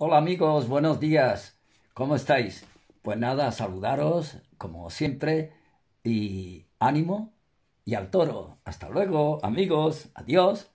Hola amigos, buenos días. ¿Cómo estáis? Pues nada, saludaros como siempre y ánimo y al toro. Hasta luego amigos, adiós.